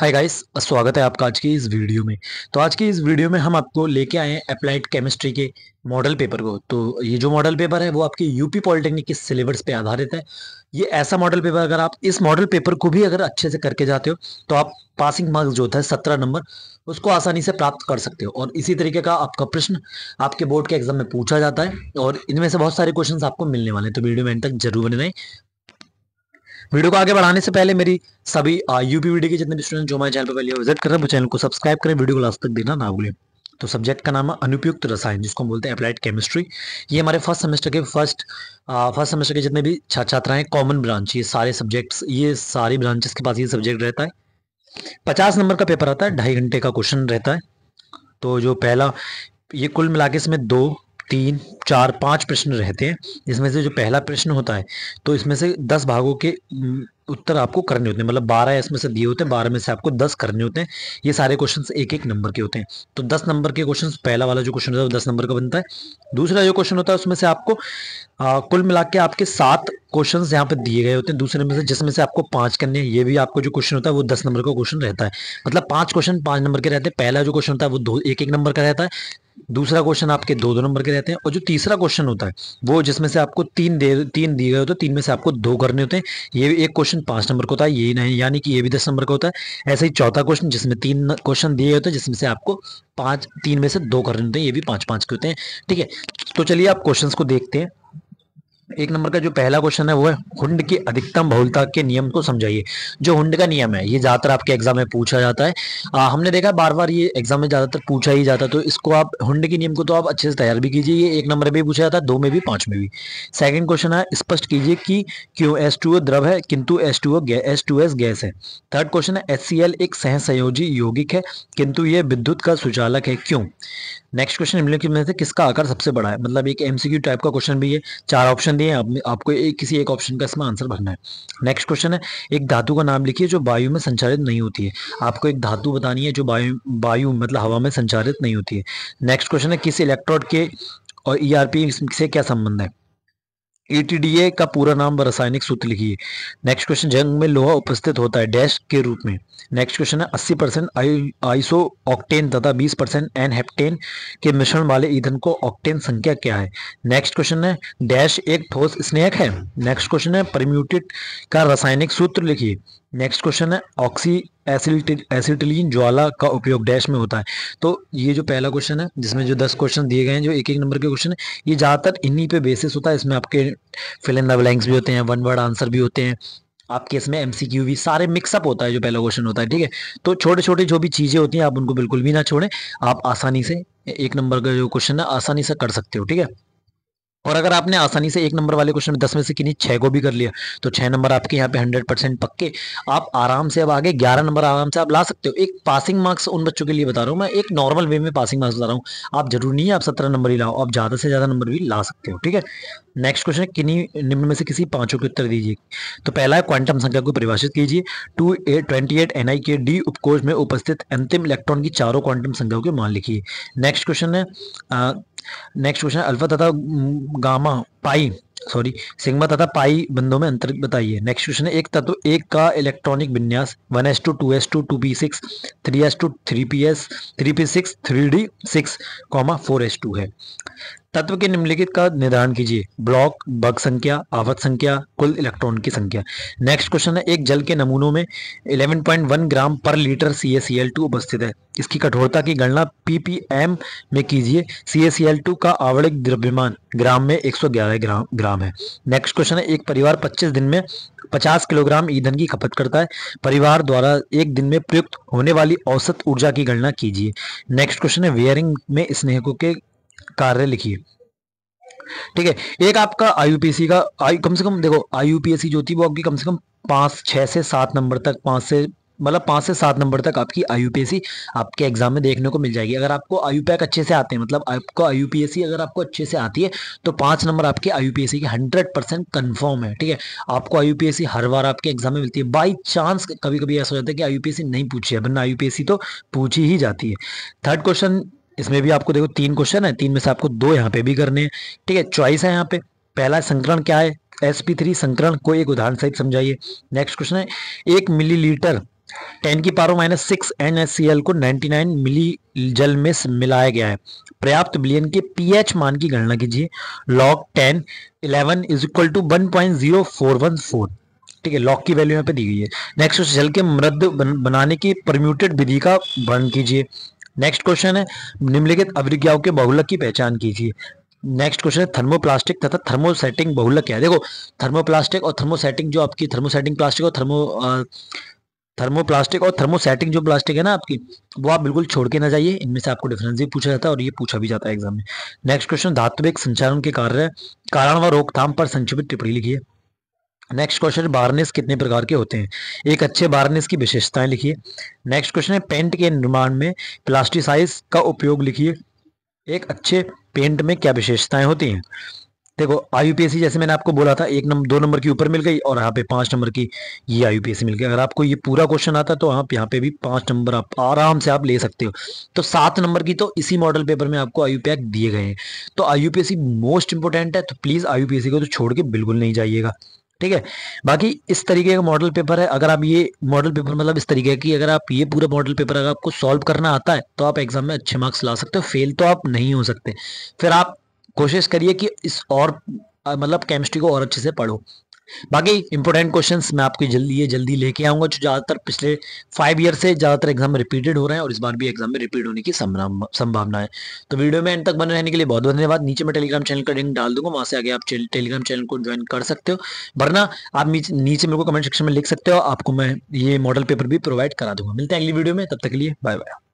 hi guys स्वागत है आपका आज की इस वीडियो में तो आज की इस वीडियो में हम आपको लेके आए हैं अप्लाइड केमिस्ट्री के मॉडल पेपर को तो ये जो मॉडल पेपर है वो आपके यूपी पॉलिटेक्निक के सिलेबस पे आधारित है ये ऐसा मॉडल पेपर अगर आप इस मॉडल पेपर को भी अगर अच्छे से करके जाते हो तो आप पासिंग मार्क्स जो होता है सत्रह नंबर उसको आसानी से प्राप्त कर सकते हो और इसी तरीके का आपका प्रश्न आपके बोर्ड के एग्जाम में पूछा जाता है और इनमें से बहुत सारे क्वेश्चन आपको मिलने वाले हैं तो वीडियो में तक जरूर बने रहें वीडियो को आगे बढ़ाने से पहले मेरी सभी वीडियो के जितने भी स्टूडेंट जो हमारे चैनल पर पहले विजिट कर रहे हैं वो चैनल को सब्सक्राइब करें वीडियो को लास्ट तक देना ना भूलें तो सब्जेक्ट का नाम है अनुपयुक्त रसायन जिसको हम बोलते हैं अप्लाइड केमिस्ट्री ये हमारे फर्स्ट सेमेस्टर के फर्स्ट फर्स्ट सेमेस्टर के जितने भी छात्र छात्राएं कॉमन ब्रांच ये सारे सब्जेक्ट्स ये सारी ब्रांचेस के पास ये सब्जेक्ट रहता है पचास नंबर का पेपर आता है ढाई घंटे का क्वेश्चन रहता है तो जो पहला ये कुल मिला के इसमें दो तीन चार पांच प्रश्न रहते हैं इसमें से जो पहला प्रश्न होता है तो इसमें से दस भागों के उत्तर आपको करने होते हैं मतलब बारह इसमें से दिए होते हैं बारह में से आपको दस करने होते हैं ये सारे क्वेश्चन एक एक नंबर के होते हैं तो दस नंबर के क्वेश्चन पहला वाला जो क्वेश्चन होता है वो दस नंबर का बनता है दूसरा जो क्वेश्चन होता है उसमें से आपको आ, कुल मिला के आपके सात क्वेश्चन यहाँ पे दिए गए होते हैं दूसरे में से जिसमें से आपको पांच करने हैं ये भी आपको जो क्वेश्चन होता है वो दस नंबर का क्वेश्चन रहता है मतलब पांच क्वेश्चन पांच नंबर के रहते हैं पहला जो क्वेश्चन होता है वो दो एक एक नंबर का रहता है दूसरा क्वेश्चन आपके दो दो नंबर के रहते हैं और जो तीसरा क्वेश्चन होता है वो जिसमें से आपको तीन दे तीन दिए गए होते हैं तीन में से आपको दो करने होते हैं ये एक क्वेश्चन पांच नंबर का होता है यही नहीं यानी कि ये भी दस नंबर का होता है ऐसे ही चौथा क्वेश्चन जिसमें तीन क्वेश्चन दिए होते हैं जिसमें से आपको पांच तीन में से दो करने होते हैं ये भी पांच पांच के होते हैं ठीक है तो चलिए आप क्वेश्चन को देखते हैं एक नंबर का जो पहला क्वेश्चन है वो है हुंड की अधिकतम बहुलता के नियम को समझाइए जो हुंड का नियम है ये ज़्यादातर आपके एग्जाम में पूछा जाता है आ, हमने देखा बार बार ये एग्जाम में ज़्यादातर पूछा ही जाता है तो इसको आप हुंड के नियम को तो आप अच्छे से तैयार भी कीजिए ये एक नंबर में भी पूछा जाता है दो में भी पांच में भी सेकेंड क्वेश्चन है स्पष्ट कीजिए कि क्यों एस द्रव है किंतु एस टू गैस है थर्ड क्वेश्चन है एस एक सहसंयोजी यौगिक है किंतु ये विद्युत का सुचालक है क्यों नेक्स्ट क्वेश्चन निम्नलिखित में से किसका आकार सबसे बड़ा है मतलब एक एमसीक्यू टाइप का क्वेश्चन भी है चार ऑप्शन दिए हैं आप, आपको एक किसी एक ऑप्शन का इसमें आंसर भरना है नेक्स्ट क्वेश्चन है एक धातु का नाम लिखिए जो वायु में संचारित नहीं होती है आपको एक धातु बतानी है जो वायु वायु मतलब हवा में संचारित नहीं होती है नेक्स्ट क्वेश्चन है किस इलेक्ट्रॉड के और ई e से क्या संबंध है एटीडीए का पूरा नाम रासायनिक सूत्र लिखिए नेक्स्ट क्वेश्चन जंग में लोहा उपस्थित होता है डैश के रूप में नेक्स्ट क्वेश्चन है 80 परसेंट आईसो ऑक्टेन तथा 20 परसेंट एन हेप्टेन के मिश्रण वाले ईंधन को ऑक्टेन संख्या क्या है नेक्स्ट क्वेश्चन है डैश एक ठोस स्नेक है नेक्स्ट क्वेश्चन है परम्यूटेड का रासायनिक सूत्र लिखिए नेक्स्ट क्वेश्चन है ऑक्सी एसिटिलीन ज्वाला का उपयोग डैश में होता है तो ये जो पहला क्वेश्चन है जिसमें जो दस क्वेश्चन दिए गए हैं जो एक एक नंबर के क्वेश्चन है ये ज़्यादातर इन्हीं पे बेसिस होता है इसमें आपके फिल इन द ब्लैंक्स भी होते हैं वन वर्ड आंसर भी होते हैं आपके इसमें एम भी सारे मिक्सअप होता है जो पहला क्वेश्चन होता है ठीक है तो छोटे छोटे जो भी चीज़ें होती हैं आप उनको बिल्कुल भी ना छोड़ें आप आसानी से एक नंबर का जो क्वेश्चन है आसानी से कर सकते हो ठीक है और अगर आपने आसानी से एक नंबर वाले क्वेश्चन में दस में से किन्हीं छः को भी कर लिया तो छः नंबर आपके यहाँ पे हंड्रेड परसेंट पक्के आप आराम से अब आगे ग्यारह नंबर आराम से आप ला सकते हो एक पासिंग मार्क्स उन बच्चों के लिए बता रहा हूँ मैं एक नॉर्मल वे में पासिंग मार्क्स बता रहा हूँ आप जरूर नहीं आप सत्रह नंबर ही लाओ आप ज़्यादा से ज़्यादा नंबर भी ला सकते हो ठीक है नेक्स्ट क्वेश्चन है किन्हीं निम्न में से किसी पांचों के उत्तर दीजिए तो पहला है क्वांटम संख्या को परिभाषित कीजिए two A twenty eight N I K D उपकोष में उपस्थित अंतिम इलेक्ट्रॉन की चारों क्वांटम संख्याओं के मान लिखिए नेक्स्ट क्वेश्चन है नेक्स्ट क्वेश्चन अल्फा तथा गामा पाई सॉरी सिग्मा तथा पाई बंधों में अंतर बताइए नेक्स्ट क्वेश्चन है एक तत्व एक का इलेक्ट्रॉनिक विन्यास one S S S two two two two two P P six three three S three P six three D six comma four S two है तत्व के निम्नलिखित का निर्धारण कीजिए ब्लॉक बग संख्या आवत संख्या कुल इलेक्ट्रॉन की संख्या नेक्स्ट क्वेश्चन है एक जल के नमूनों में 11.1 ग्राम पर लीटर सी उपस्थित है इसकी कठोरता की गणना पीपीएम में कीजिए सी का आवरणिक द्रव्यमान ग्राम में 111 ग्राम ग्राम है नेक्स्ट क्वेश्चन है एक परिवार 25 दिन में 50 किलोग्राम ईंधन की खपत करता है परिवार द्वारा एक दिन में प्रयुक्त होने वाली औसत ऊर्जा की गणना कीजिए नेक्स्ट क्वेश्चन है वेयरिंग में स्नेहकों के कार्य लिखिए ठीक है एक आपका आईयूपीएससी का आई कम से कम देखो आईयूपीएससी जो थी वो आपकी कम से कम पांच छह से सात नंबर तक पांच से मतलब पाँच से सात नंबर तक आपकी आई आपके एग्जाम में देखने को मिल जाएगी अगर आपको आई अच्छे से आते हैं मतलब आपको आई अगर आपको अच्छे से आती है तो पाँच नंबर आपके आई के हंड्रेड परसेंट कन्फर्म है ठीक है आपको आई हर बार आपके एग्जाम में मिलती है बाई चांस कभी कभी ऐसा हो जाता है कि आई नहीं पूछी है वरना आई तो पूछी ही जाती है थर्ड क्वेश्चन इसमें भी आपको देखो तीन क्वेश्चन है तीन में से आपको दो यहाँ पे भी करने हैं ठीक है चॉइस है यहाँ पे पहला संकरण क्या है एस पी थ्री संकरण को एक उदाहरण सहित समझाइए नेक्स्ट क्वेश्चन है एक मिलीलीटर टेन की power minus six N S C L को नाइनटी नाइन मिली जल में मिलाया गया है पर्याप्त बिलियन के पीएच मान की गणना कीजिए log ten eleven is equal to one point zero four one four ठीक है लॉग की वैल्यू यहाँ पे दी गई है नेक्स्ट क्वेश्चन जल के मृद बनाने की परम्यूटेड विधि का वर्णन कीजिए नेक्स्ट क्वेश्चन है निम्नलिखित अभिज्ञाओं के बहुलक की पहचान कीजिए नेक्स्ट क्वेश्चन है थर्मोप्लास्टिक तथा थर्मोसेटिंग बहुलक क्या है देखो थर्मोप्लास्टिक और थर्मोसेटिंग जो आपकी थर्मोसेटिंग प्लास्टिक और थर्मो थर्मोप्लास्टिक और थर्मोसेटिंग जो प्लास्टिक है ना आपकी वो आप बिल्कुल छोड़ के ना जाइए इनमें से आपको डिफरेंस भी पूछा जाता है और ये पूछा भी जाता है एग्जाम में नेक्स्ट क्वेश्चन धात्विक संचालन के कार्य कारण व रोकथाम पर संक्षिप्त टिप्पणी लिखिए नेक्स्ट क्वेश्चन बार्निस कितने प्रकार के होते हैं एक अच्छे बार्निस की विशेषताएं लिखिए नेक्स्ट क्वेश्चन है पेंट के निर्माण में प्लास्टिसाइज का उपयोग लिखिए एक अच्छे पेंट में क्या विशेषताएं होती हैं देखो आई जैसे मैंने आपको बोला था एक नंबर दो नंबर की ऊपर मिल गई और यहाँ पे पांच नंबर की ये आई मिल गई अगर आपको ये पूरा क्वेश्चन आता तो आप यहाँ पे भी पांच नंबर आप आराम से आप ले सकते हो तो सात नंबर की तो इसी मॉडल पेपर में आपको आई दिए गए हैं तो आई मोस्ट इंपॉर्टेंट है तो प्लीज़ आई को तो छोड़ के बिल्कुल नहीं जाइएगा ठीक है बाकी इस तरीके का मॉडल पेपर है अगर आप ये मॉडल पेपर मतलब इस तरीके की अगर आप ये पूरा मॉडल पेपर अगर आपको सॉल्व करना आता है तो आप एग्जाम में अच्छे मार्क्स ला सकते हो फेल तो आप नहीं हो सकते फिर आप कोशिश करिए कि इस और मतलब केमिस्ट्री को और अच्छे से पढ़ो बाकी इंपॉर्टेंट क्वेश्चन मैं आपको जल्दी ये जल्दी लेके आऊंगा जो ज़्यादातर पिछले फाइव ईयर से ज़्यादातर एग्जाम रिपीटेड हो रहे हैं और इस बार भी एग्जाम में रिपीट होने की संभावना है तो वीडियो में एंड तक बने रहने के लिए बहुत बहुत धन्यवाद नीचे मैं टेलीग्राम चैनल का लिंक डाल दूंगा वहां से आगे आप टेलीग्राम चैनल को ज्वाइन कर सकते हो वरना आप नीचे मेरे को कमेंट सेक्शन में लिख सकते हो आपको मैं ये मॉडल पेपर भी प्रोवाइड करा दूंगा मिलते हैं अगली वीडियो में तब तक के लिए बाय बाय